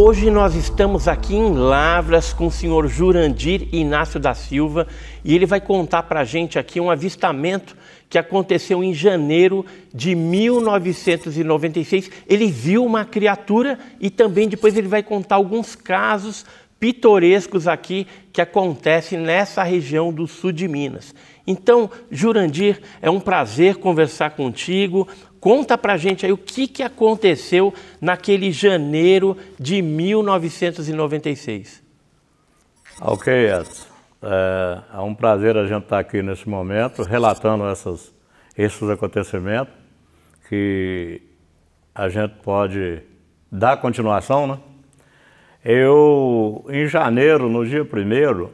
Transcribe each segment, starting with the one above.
Hoje nós estamos aqui em Lavras com o senhor Jurandir Inácio da Silva e ele vai contar para a gente aqui um avistamento que aconteceu em janeiro de 1996. Ele viu uma criatura e também depois ele vai contar alguns casos pitorescos aqui que acontecem nessa região do sul de Minas. Então, Jurandir, é um prazer conversar contigo conta a gente aí o que, que aconteceu naquele janeiro de 1996. Ok, Edson. É, é um prazer a gente estar tá aqui nesse momento relatando essas, esses acontecimentos que a gente pode dar continuação, né? Eu, em janeiro, no dia primeiro,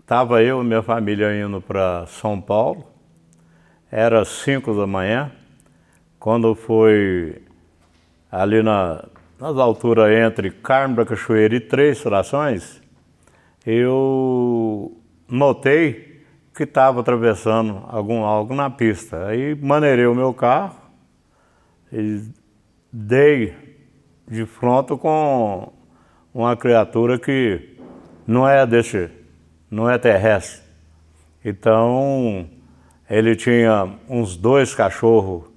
estava eu e minha família indo para São Paulo, era 5 da manhã, quando foi ali na, nas alturas entre Carmo da Cachoeira e Três Frações, eu notei que estava atravessando algum, algo na pista. Aí maneirei o meu carro e dei de frente com uma criatura que não é deste, não é terrestre. Então ele tinha uns dois cachorros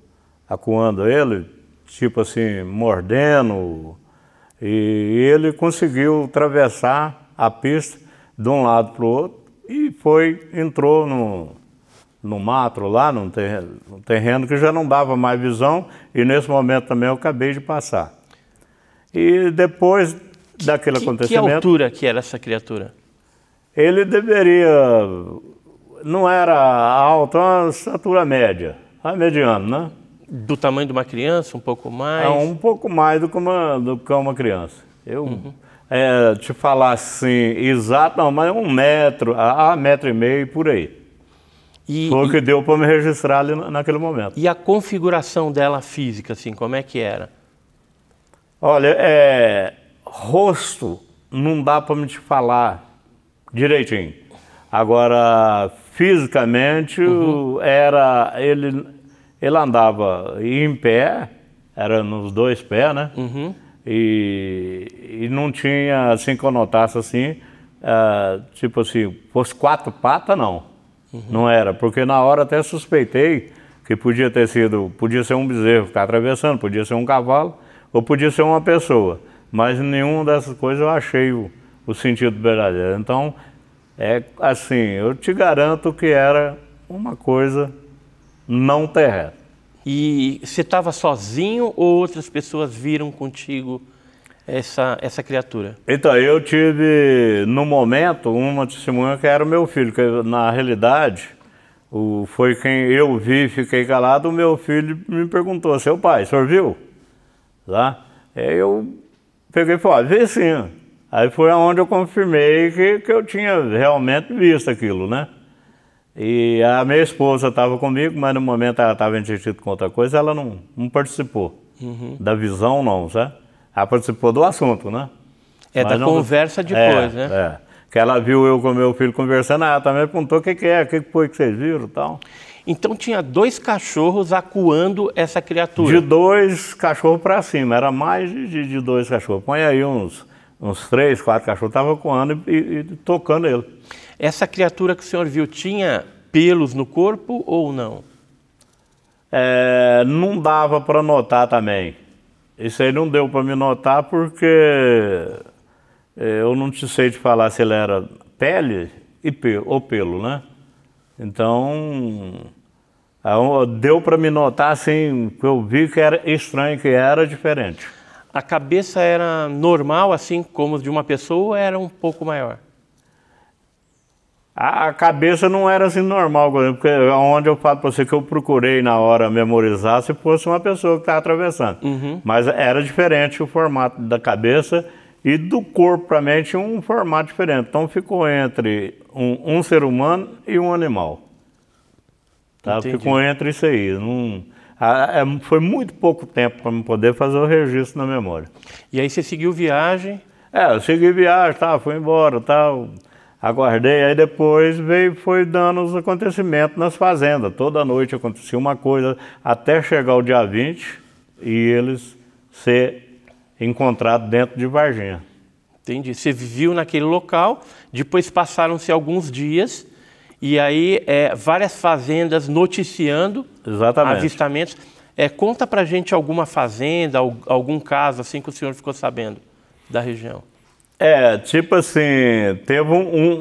acuando ele, tipo assim, mordendo. E ele conseguiu atravessar a pista de um lado para o outro e foi, entrou no, no mato lá, num terreno, num terreno que já não dava mais visão, e nesse momento também eu acabei de passar. E depois daquele que, acontecimento. Que altura que era essa criatura? Ele deveria. Não era alto uma altura média, a mediana, né? do tamanho de uma criança, um pouco mais? É, um pouco mais do que uma, do que uma criança. Eu uhum. é, te falar assim, exato, não, mas um metro, a, a metro e meio por aí. E, Foi o que deu para me registrar ali naquele momento. E a configuração dela física, assim, como é que era? Olha, é, rosto não dá para me te falar direitinho. Agora, fisicamente, uhum. era ele ele andava em pé, era nos dois pés, né? Uhum. E, e não tinha, assim, que eu notasse assim, uh, tipo assim, fosse quatro patas, não. Uhum. Não era, porque na hora até suspeitei que podia ter sido, podia ser um bezerro que tá atravessando, podia ser um cavalo, ou podia ser uma pessoa. Mas nenhuma dessas coisas eu achei o, o sentido verdadeiro. Então, é assim, eu te garanto que era uma coisa não terrestre. E você estava sozinho ou outras pessoas viram contigo essa, essa criatura? Então, eu tive, no momento, uma testemunha que era o meu filho, que na realidade o, foi quem eu vi, fiquei calado, o meu filho me perguntou, seu pai, o senhor viu? Lá, tá? Aí eu peguei e falei, vi sim. Aí foi onde eu confirmei que, que eu tinha realmente visto aquilo, né? E a minha esposa estava comigo, mas no momento ela estava enxergida com outra coisa, ela não, não participou uhum. da visão, não, sabe? Ela participou do assunto, né? É, mas da não... conversa depois, é, né? É. Que ela viu eu com meu filho conversando, ela também perguntou o que, que é, o que, que foi que vocês viram e tal. Então tinha dois cachorros acuando essa criatura? De dois cachorros para cima, era mais de, de dois cachorros. Põe aí uns, uns três, quatro cachorros, estava acuando e, e, e tocando ele. Essa criatura que o senhor viu tinha pelos no corpo ou não? É, não dava para notar também. Isso aí não deu para me notar porque é, eu não te sei te falar se ele era pele e ou pelo, né? Então, deu para me notar assim, que eu vi que era estranho, que era diferente. A cabeça era normal, assim como de uma pessoa, ou era um pouco maior? A, cabeça não era assim normal, porque onde eu falo para você que eu procurei na hora memorizar se fosse uma pessoa que estava atravessando. Uhum. Mas era diferente o formato da cabeça e do corpo para mim tinha um formato diferente. Então ficou entre um, um ser humano e um animal. Tá? Ficou entre isso aí. Não, a, é, foi muito pouco tempo para me poder fazer o registro na memória. E aí você seguiu viagem? É, eu segui viagem, tá, fui embora, tal. Tá, aguardei. Aí depois veio, foi dando os acontecimentos nas fazendas. Toda noite acontecia uma coisa, até chegar o dia 20 e eles ser encontrados dentro de Varginha. Entendi. Você viu naquele local, depois passaram-se alguns dias e aí é, várias fazendas noticiando Exatamente. avistamentos. É, conta pra gente alguma fazenda, algum caso assim que o senhor ficou sabendo da região. É, tipo assim, teve um,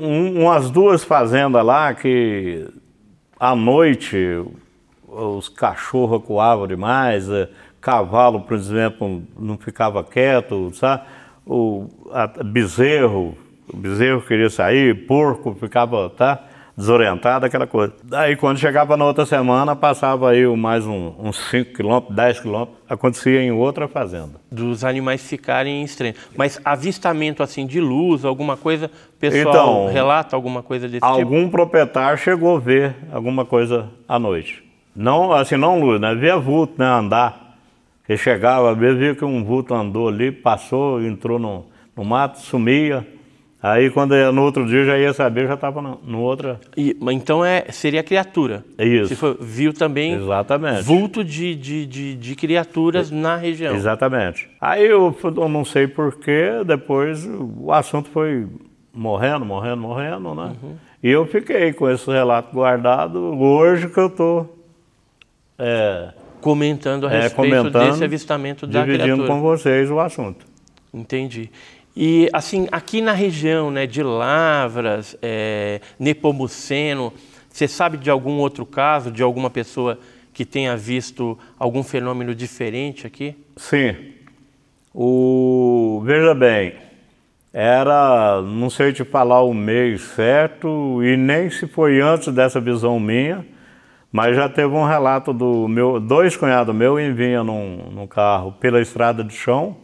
um, umas duas fazendas lá que à noite os cachorros coavam demais, eh, cavalo, por exemplo, não ficava quieto, sabe? O a, bezerro, o bezerro queria sair, porco ficava, tá? desorientado, aquela coisa. Daí quando chegava na outra semana, passava aí mais um, uns 5 quilômetros, 10 quilômetros, acontecia em outra fazenda. Dos animais ficarem estranhos. Mas avistamento assim de luz, alguma coisa, pessoal então, relata alguma coisa desse algum tipo? Algum proprietário chegou a ver alguma coisa à noite. Não, assim, não luz, né? Via vulto, né? Andar. Ele chegava, via que um vulto andou ali, passou, entrou no, no mato, sumia. Aí quando é no outro dia eu já ia saber, eu já estava no outra. E, então é, seria criatura. É isso. viu também Exatamente. vulto de, de, de, de criaturas é. na região. Exatamente. Aí eu, eu não sei porquê, depois o assunto foi morrendo, morrendo, morrendo, né? Uhum. E eu fiquei com esse relato guardado hoje que eu estou. É, comentando a é, respeito comentando, desse avistamento da dividindo criatura. Dividindo com vocês o assunto. Entendi. E assim, aqui na região né, de Lavras, é, Nepomuceno, você sabe de algum outro caso, de alguma pessoa que tenha visto algum fenômeno diferente aqui? Sim. O, veja bem, era, não sei te falar o mês certo e nem se foi antes dessa visão minha, mas já teve um relato do meu, dois cunhados meu em vinha num, num carro pela estrada de chão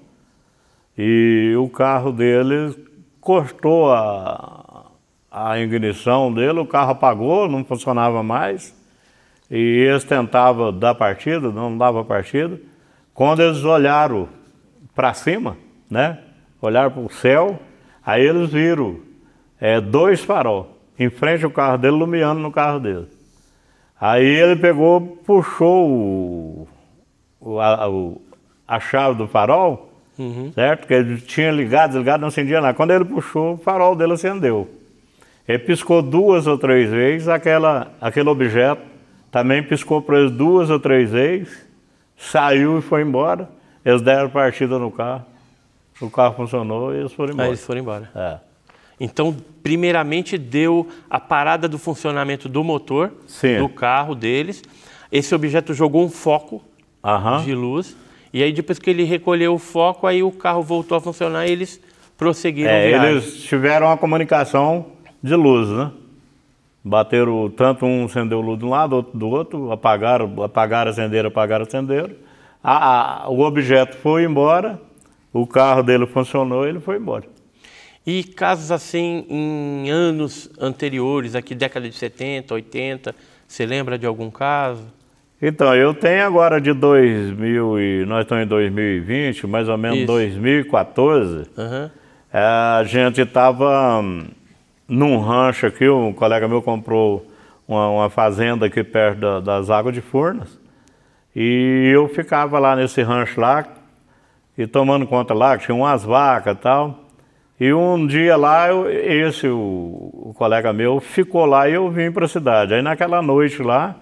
e o carro dele cortou a, a ignição dele, o carro apagou, não funcionava mais. E eles tentavam dar partida, não dava partida. Quando eles olharam para cima, né? Olharam para o céu, aí eles viram é, dois farol em frente ao carro dele, lumiando no carro dele. Aí ele pegou, puxou o, o, a, o, a chave do farol Uhum. Certo? Que ele tinha ligado, desligado, não acendia nada. Quando ele puxou, o farol dele acendeu. Ele piscou duas ou três vezes, aquela, aquele objeto também piscou para eles duas ou três vezes, saiu e foi embora. Eles deram partida no carro, o carro funcionou e eles foram embora. Aí eles foram embora. É. Então, primeiramente deu a parada do funcionamento do motor, Sim. do carro deles. Esse objeto jogou um foco de luz. E aí depois que ele recolheu o foco, aí o carro voltou a funcionar e eles prosseguiram é, a viagem. Eles tiveram uma comunicação de luz, né? Bateram, tanto um acendeu luz de um lado, outro do outro, apagaram, apagaram, acenderam, apagaram, acenderam. A, a, o objeto foi embora, o carro dele funcionou ele foi embora. E casos assim, em anos anteriores, aqui década de 70, 80, você lembra de algum caso? Então, eu tenho agora de 2000 e nós estamos em 2020, mais ou menos Isso. 2014. Uhum. É, a gente estava hum, num rancho aqui, um colega meu comprou uma, uma fazenda aqui perto da, das águas de Furnas. E eu ficava lá nesse rancho lá, e tomando conta lá, que tinha umas vacas e tal. E um dia lá, eu, esse, o, o colega meu, ficou lá e eu vim para a cidade. Aí naquela noite lá,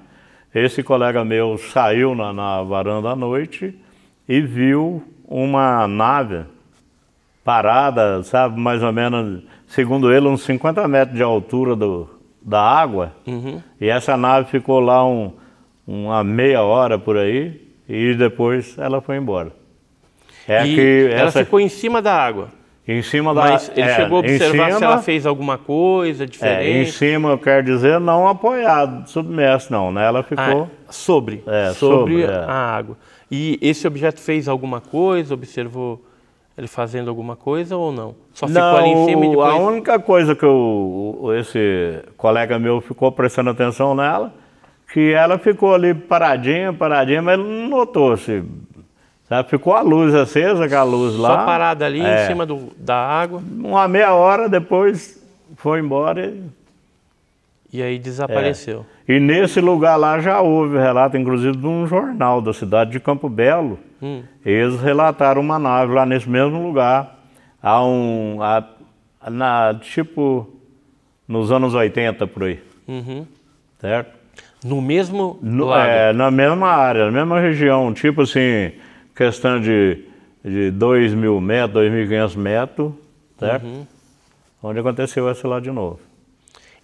esse colega meu saiu na, na varanda à noite e viu uma nave parada, sabe, mais ou menos, segundo ele, uns 50 metros de altura do, da água. Uhum. E essa nave ficou lá um, uma meia hora por aí e depois ela foi embora. É e ela essa... ficou em cima da água? Em cima da. Mas ele é, chegou a observar cima, se ela fez alguma coisa diferente. É, em cima, eu quero dizer, não apoiado, submerso, não, né? Ela ficou. Ah, sobre. É, sobre, sobre é. a água. E esse objeto fez alguma coisa, observou ele fazendo alguma coisa ou não? Só ficou ali em cima e depois... A única coisa que eu, esse colega meu ficou prestando atenção nela, que ela ficou ali paradinha, paradinha, mas não notou se assim, Sabe? Ficou a luz acesa, aquela luz lá. Só parada ali é. em cima do, da água. Uma meia hora depois foi embora e. E aí desapareceu. É. E nesse lugar lá já houve relato, inclusive, de um jornal da cidade de Campo Belo. Hum. Eles relataram uma nave lá nesse mesmo lugar. Há um. Há, na, tipo. Nos anos 80 por aí. Uhum. Certo? No mesmo. No, é, na mesma área, na mesma região. Tipo assim questão de, de 2 mil metros, 2.500 metros, certo? Uhum. Onde aconteceu esse lá de novo.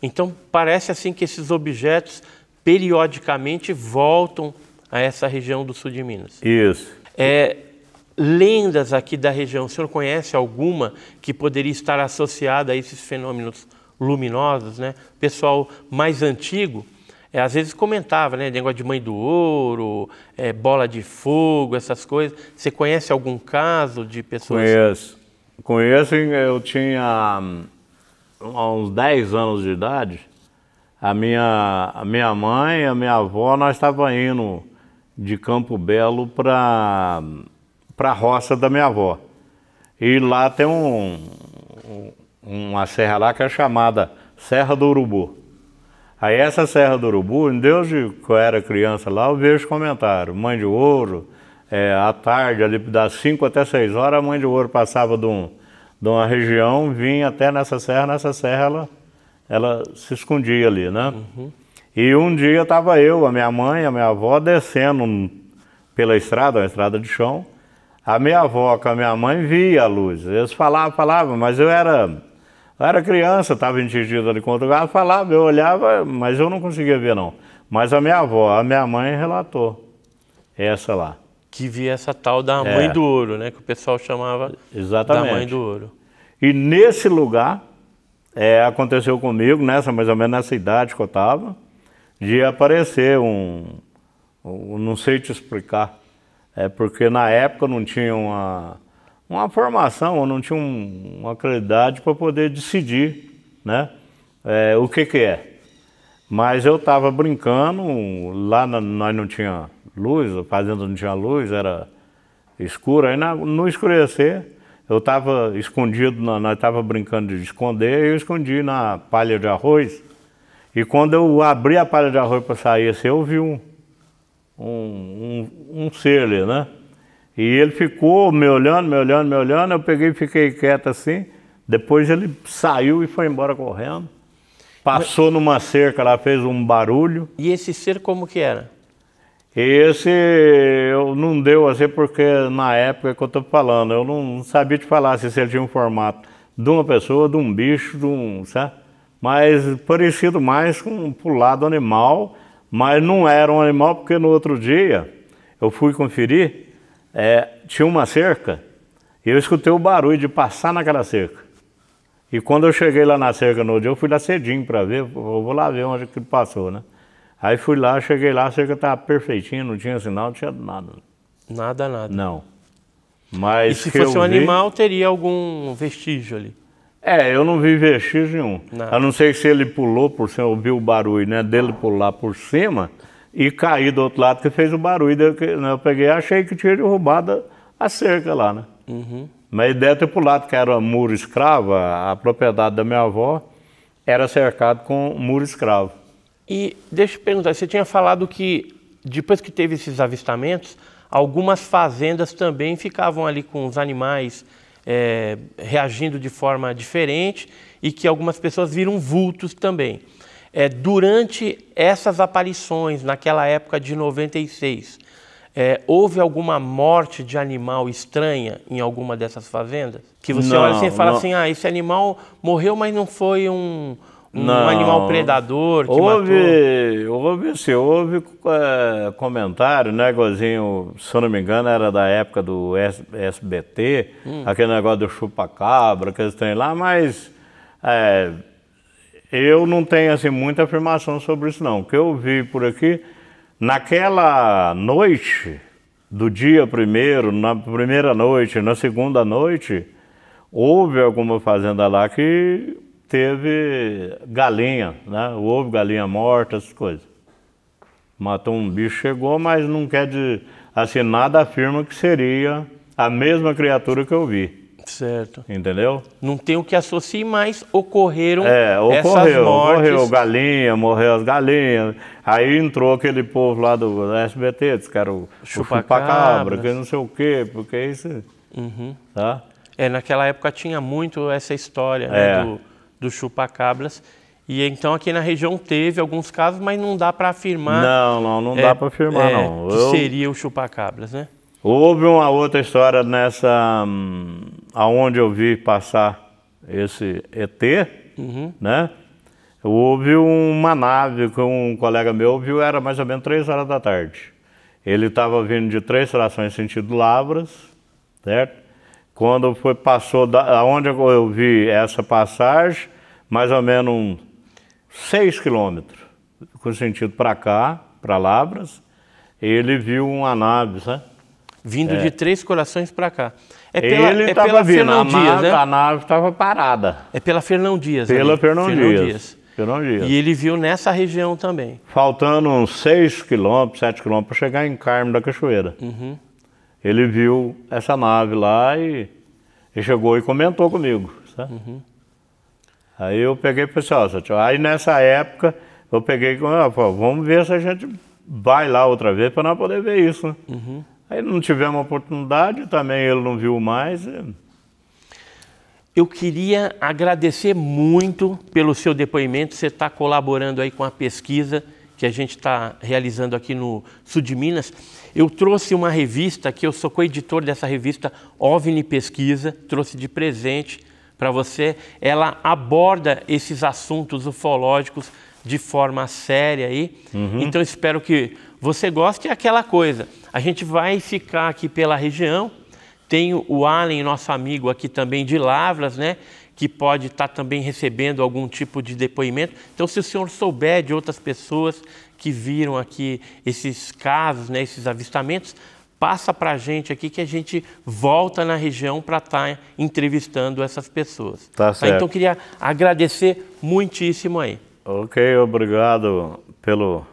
Então, parece assim que esses objetos periodicamente voltam a essa região do sul de Minas. Isso. É, lendas aqui da região, o senhor conhece alguma que poderia estar associada a esses fenômenos luminosos, né? Pessoal mais antigo é, às vezes comentava, né? Negócio de mãe do ouro, é, bola de fogo, essas coisas. Você conhece algum caso de pessoas? Conheço. Conheço, eu tinha hum, uns 10 anos de idade. A minha, a minha mãe e a minha avó, nós estávamos indo de Campo Belo para a roça da minha avó. E lá tem um, um, uma serra lá que é chamada Serra do Urubu. Aí essa Serra do Urubu, desde que eu era criança lá, eu vejo comentários. Mãe de ouro, é, à tarde, ali das 5 até 6 horas, a mãe de ouro passava de, um, de uma região, vinha até nessa serra, nessa serra ela, ela se escondia ali, né? Uhum. E um dia estava eu, a minha mãe, a minha avó descendo pela estrada, uma estrada de chão. A minha avó com a minha mãe via a luz. Eles falavam, falavam, mas eu era eu era criança, estava entendido ali contra o gato, falava, eu olhava, mas eu não conseguia ver não. Mas a minha avó, a minha mãe relatou essa lá. Que via essa tal da mãe é. do ouro, né? Que o pessoal chamava Exatamente. da mãe do ouro. E nesse lugar, é, aconteceu comigo, nessa, mais ou menos nessa idade que eu estava, de aparecer um, um, Não sei te explicar. É porque na época não tinha uma uma formação, ou não tinha um, uma qualidade para poder decidir né, é, o que, que é. Mas eu estava brincando, lá na, nós não tinha luz, a fazenda não tinha luz, era escuro. Aí na, no escurecer, eu estava escondido, na, nós estava brincando de esconder, eu escondi na palha de arroz. E quando eu abri a palha de arroz para sair assim, eu vi um, um, um, um ser ali, né? E ele ficou me olhando, me olhando, me olhando. Eu peguei e fiquei quieto assim. Depois ele saiu e foi embora correndo. Passou Mas... numa cerca lá, fez um barulho. E esse ser como que era? Esse eu não deu assim porque na época que eu estou falando, eu não sabia te falar se ele tinha um formato de uma pessoa, de um bicho, de um, sabe? Mas parecido mais com o lado animal, mas não era um animal porque no outro dia eu fui conferir é, tinha uma cerca e eu escutei o barulho de passar naquela cerca. E quando eu cheguei lá na cerca no dia, eu fui lá cedinho para ver, eu vou lá ver onde que passou, né? Aí fui lá, cheguei lá, a cerca estava perfeitinha, não tinha sinal, não tinha nada. Nada, nada. Não. Mas e se fosse um vi... animal, teria algum vestígio ali? É, eu não vi vestígio nenhum. Nada. A não ser que se ele pulou por cima, ouviu o barulho, né? Dele pular por cima, e caí do outro lado que fez o barulho. Daí, né, eu peguei achei que tinha derrubado a cerca lá, né? Uhum. Mas dentro para o lado que era muro escravo, a propriedade da minha avó era cercado com muro escravo. E deixa eu perguntar, você tinha falado que depois que teve esses avistamentos, algumas fazendas também ficavam ali com os animais é, reagindo de forma diferente e que algumas pessoas viram vultos também. É, durante essas aparições, naquela época de 96, é, houve alguma morte de animal estranha em alguma dessas fazendas? Que você não, olha assim e fala não. assim: ah, esse animal morreu, mas não foi um, um animal predador que houve, matou? Houve, sim, houve é, comentário, né, Gozinho? Se eu não me engano, era da época do S, SBT, hum. aquele negócio do chupa-cabra, que eles têm lá, mas. É, eu não tenho assim muita afirmação sobre isso não. O que eu vi por aqui, naquela noite do dia primeiro, na primeira noite, na segunda noite, houve alguma fazenda lá que teve galinha, né? Houve galinha morta, essas coisas. Matou um bicho, chegou, mas não quer de assim nada afirma que seria a mesma criatura que eu vi. Certo. Entendeu? Não tem o que associar, mas ocorreram é, ocorreu, essas mortes. Ocorreu galinha, morreu as galinhas. Aí entrou aquele povo lá do SBT, disse que era o chupacabra, que não sei o quê, porque isso... Uhum. Tá? É, naquela época tinha muito essa história né, é. do, do chupacabras. E então aqui na região teve alguns casos, mas não dá para afirmar. Não, não, não é, dá para afirmar, é, não. Que Eu... seria o chupacabras, né? Houve uma outra história nessa. Hum, aonde eu vi passar esse ET, uhum. né? Houve uma nave que um colega meu viu, era mais ou menos três horas da tarde. Ele estava vindo de três trações sentido Lavras, certo? Quando foi, passou, da, aonde eu vi essa passagem, mais ou menos um, seis quilômetros, com sentido para cá, para Lavras, ele viu uma nave, sabe? vindo é. de Três Corações para cá. É pela, Ele é pela vindo, Fernão a Dias, né? A nave estava parada. É pela Fernão Dias. Pela Fernão, Fernão Dias. Dias. Fernão Dias. E ele viu nessa região também. Faltando uns 6 quilômetros, 7 quilômetros para chegar em Carmo da Cachoeira. Uhum. Ele viu essa nave lá e, e chegou e comentou comigo. Uhum. Aí eu peguei e pessoal, assim, aí nessa época eu peguei e falei, ah, vamos ver se a gente vai lá outra vez para nós poder ver isso. Né? Uhum. Aí não tivemos oportunidade, também ele não viu mais. É. Eu queria agradecer muito pelo seu depoimento. Você está colaborando aí com a pesquisa que a gente está realizando aqui no sul de Minas. Eu trouxe uma revista que eu sou coeditor dessa revista OVNI Pesquisa, trouxe de presente para você. Ela aborda esses assuntos ufológicos de forma séria aí. Uhum. Então espero que você goste. É aquela coisa. A gente vai ficar aqui pela região. Tem o Allen, nosso amigo aqui também de Lavras, né? Que pode estar tá também recebendo algum tipo de depoimento. Então, se o senhor souber de outras pessoas que viram aqui esses casos, né, esses avistamentos, passa para a gente aqui que a gente volta na região para estar tá entrevistando essas pessoas. Tá, tá? Então, certo. Então queria agradecer muitíssimo aí. Ok, obrigado pelo,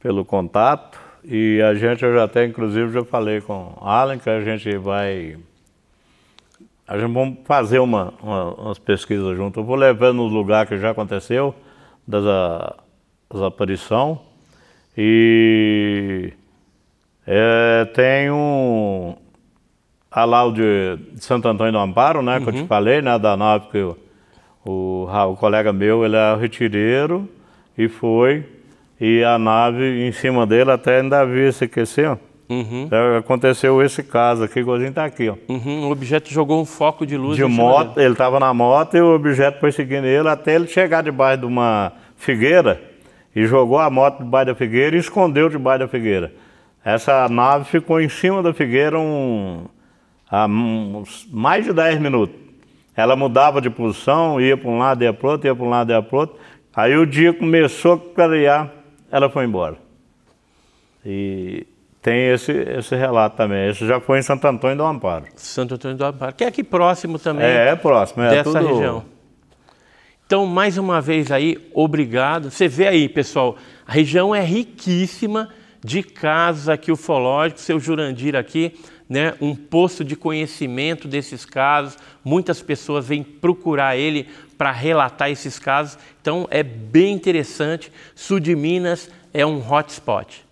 pelo contato. E a gente, eu já até, inclusive, já falei com o Alan que a gente vai... A gente vamos fazer uma, uma, umas pesquisas junto. Eu vou levar nos lugares que já aconteceu, das, das aparições. E é, tem um... A lá de, de Santo Antônio do Amparo, né? Que eu te uhum. falei, né? Da nave que o, o, o colega meu, ele é retireiro e foi e a nave em cima dele até ainda havia se aquecido. Assim, uhum. É, aconteceu esse caso aqui, igualzinho está aqui. Ó. Uhum. O objeto jogou um foco de luz. De moto, ele estava na moto e o objeto foi seguindo ele até ele chegar debaixo de uma figueira e jogou a moto debaixo da figueira e escondeu debaixo da figueira. Essa nave ficou em cima da figueira um, a, mais de 10 minutos. Ela mudava de posição, ia para um lado, ia para outro, ia para um lado, ia para outro. Aí o dia começou a clarear ela foi embora. E tem esse, esse relato também. Isso já foi em Santo Antônio do Amparo. Santo Antônio do Amparo, que é aqui próximo também. É, é próximo, é dessa tudo... região. Então, mais uma vez aí, obrigado. Você vê aí, pessoal, a região é riquíssima de casos aqui ufológicos. Seu Jurandir aqui né, um poço de conhecimento desses casos, muitas pessoas vêm procurar ele para relatar esses casos, então é bem interessante. Sul de Minas é um hotspot.